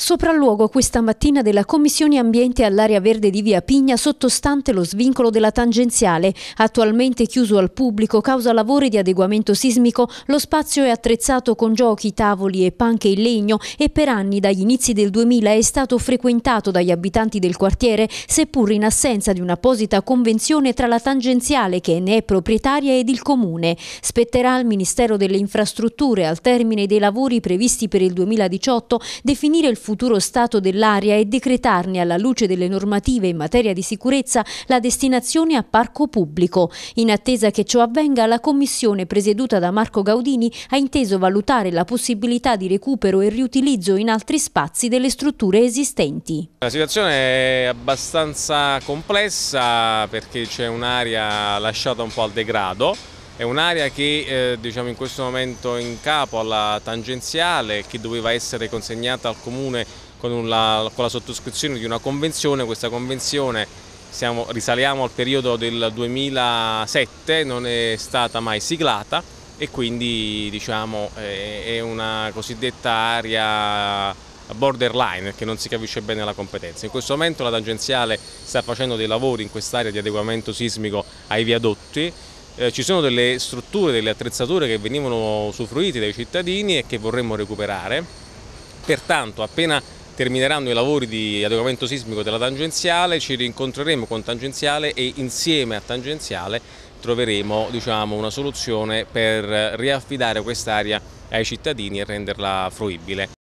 Sopralluogo questa mattina della Commissione Ambiente all'area verde di Via Pigna sottostante lo svincolo della tangenziale. Attualmente chiuso al pubblico causa lavori di adeguamento sismico, lo spazio è attrezzato con giochi, tavoli e panche in legno e per anni dagli inizi del 2000 è stato frequentato dagli abitanti del quartiere, seppur in assenza di un'apposita convenzione tra la tangenziale che ne è proprietaria ed il comune. Spetterà al Ministero delle Infrastrutture al termine dei lavori previsti per il 2018 definire il futuro futuro stato dell'area e decretarne alla luce delle normative in materia di sicurezza la destinazione a parco pubblico. In attesa che ciò avvenga, la commissione presieduta da Marco Gaudini ha inteso valutare la possibilità di recupero e riutilizzo in altri spazi delle strutture esistenti. La situazione è abbastanza complessa perché c'è un'area lasciata un po' al degrado è un'area che eh, diciamo in questo momento è in capo alla tangenziale che doveva essere consegnata al Comune con la, con la sottoscrizione di una convenzione, questa convenzione siamo, risaliamo al periodo del 2007, non è stata mai siglata e quindi diciamo, è, è una cosiddetta area borderline che non si capisce bene la competenza. In questo momento la tangenziale sta facendo dei lavori in quest'area di adeguamento sismico ai viadotti eh, ci sono delle strutture, delle attrezzature che venivano usufruite dai cittadini e che vorremmo recuperare, pertanto appena termineranno i lavori di adeguamento sismico della tangenziale ci rincontreremo con tangenziale e insieme a tangenziale troveremo diciamo, una soluzione per riaffidare quest'area ai cittadini e renderla fruibile.